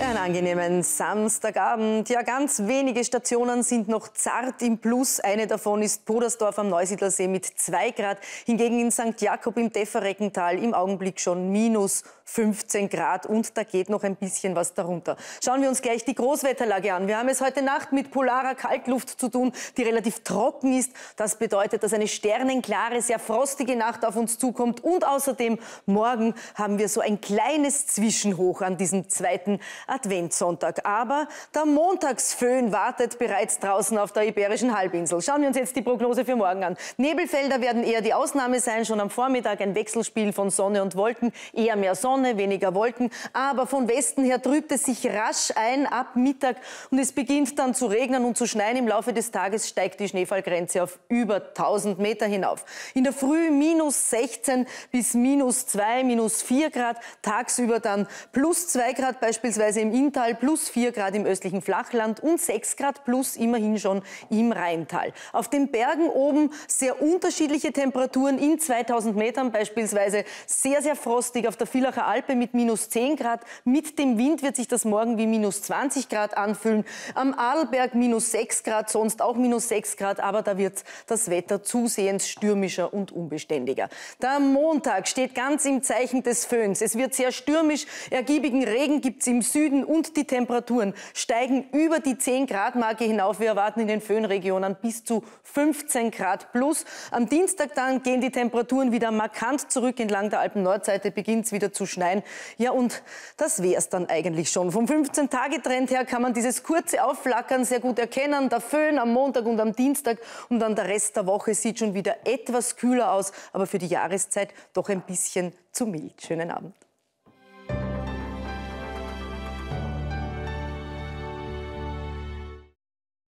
Einen angenehmen Samstagabend. Ja, ganz wenige Stationen sind noch zart im Plus. Eine davon ist Podersdorf am Neusiedlersee mit 2 Grad. Hingegen in St. Jakob im Tefferreckental im Augenblick schon minus 15 Grad. Und da geht noch ein bisschen was darunter. Schauen wir uns gleich die Großwetterlage an. Wir haben es heute Nacht mit polarer Kaltluft zu tun, die relativ trocken ist. Das bedeutet, dass eine sternenklare, sehr frostige Nacht auf uns zukommt. Und außerdem morgen haben wir so ein kleines Zwischenhoch an diesem zweiten Adventssonntag. Aber der Montagsföhn wartet bereits draußen auf der Iberischen Halbinsel. Schauen wir uns jetzt die Prognose für morgen an. Nebelfelder werden eher die Ausnahme sein. Schon am Vormittag ein Wechselspiel von Sonne und Wolken. Eher mehr Sonne, weniger Wolken. Aber von Westen her trübt es sich rasch ein ab Mittag und es beginnt dann zu regnen und zu schneien. Im Laufe des Tages steigt die Schneefallgrenze auf über 1000 Meter hinauf. In der Früh minus 16 bis minus 2, minus 4 Grad. Tagsüber dann plus 2 Grad beispielsweise teilweise im Inntal, plus 4 Grad im östlichen Flachland und 6 Grad plus immerhin schon im Rheintal. Auf den Bergen oben sehr unterschiedliche Temperaturen in 2000 Metern, beispielsweise sehr, sehr frostig auf der Villacher Alpe mit minus 10 Grad. Mit dem Wind wird sich das morgen wie minus 20 Grad anfühlen. Am Adelberg minus 6 Grad, sonst auch minus 6 Grad, aber da wird das Wetter zusehends stürmischer und unbeständiger. Der Montag steht ganz im Zeichen des Föhns. Es wird sehr stürmisch, ergiebigen Regen gibt es im Süden. Süden und die Temperaturen steigen über die 10-Grad-Marke hinauf. Wir erwarten in den Föhnregionen bis zu 15 Grad plus. Am Dienstag dann gehen die Temperaturen wieder markant zurück. Entlang der Alpen-Nordseite beginnt es wieder zu schneien. Ja, und das wäre es dann eigentlich schon. Vom 15-Tage-Trend her kann man dieses kurze Aufflackern sehr gut erkennen. Der Föhn am Montag und am Dienstag und dann der Rest der Woche sieht schon wieder etwas kühler aus, aber für die Jahreszeit doch ein bisschen zu mild. Schönen Abend.